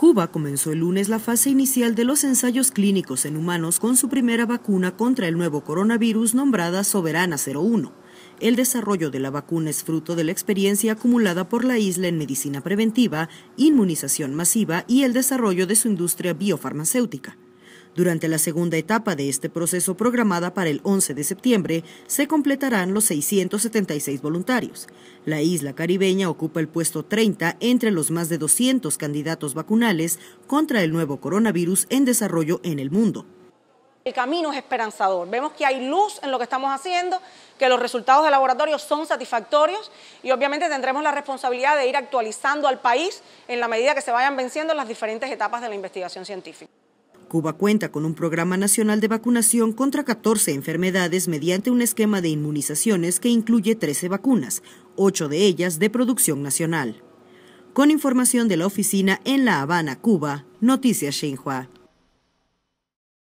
Cuba comenzó el lunes la fase inicial de los ensayos clínicos en humanos con su primera vacuna contra el nuevo coronavirus nombrada Soberana 01. El desarrollo de la vacuna es fruto de la experiencia acumulada por la isla en medicina preventiva, inmunización masiva y el desarrollo de su industria biofarmacéutica. Durante la segunda etapa de este proceso programada para el 11 de septiembre, se completarán los 676 voluntarios. La isla caribeña ocupa el puesto 30 entre los más de 200 candidatos vacunales contra el nuevo coronavirus en desarrollo en el mundo. El camino es esperanzador. Vemos que hay luz en lo que estamos haciendo, que los resultados de laboratorio son satisfactorios y obviamente tendremos la responsabilidad de ir actualizando al país en la medida que se vayan venciendo las diferentes etapas de la investigación científica. Cuba cuenta con un programa nacional de vacunación contra 14 enfermedades mediante un esquema de inmunizaciones que incluye 13 vacunas, 8 de ellas de producción nacional. Con información de la oficina en La Habana, Cuba, Noticias Xinhua.